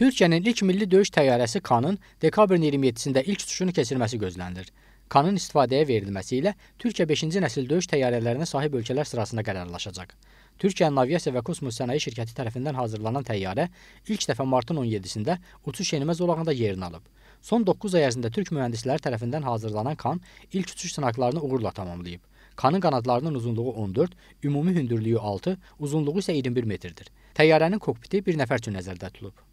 Türkiyənin ilk milli döyüş təyyarəsi KAN-ın dekabrın 27-də ilk uçuşunu keçirməsi gözlənilir. KAN-ın istifadəyə verilməsi ilə Türkiyə 5-ci nəsil döyüş təyyarələrinə sahib ölkələr sırasında qərarlaşacaq. Türkiyənin Aviasiya və Kosmos Sənaye şirkəti tərəfindən hazırlanan təyyarə ilk dəfə martın 17-də uçuş yeniməz zolağında yerini alıb. Son 9 ay ərzində türk mühəndisləri tərəfindən hazırlanan KAN ilk uçuş sınaqlarını uğurla tamamlayıb. KAN-ın qanadlarının uzunluğu 14, ümumi hündürlüyü 6, uzunluğu isə 21 metrdir. Təyyarənin kokpiti bir nəfər üçün nəzərdə tutulub.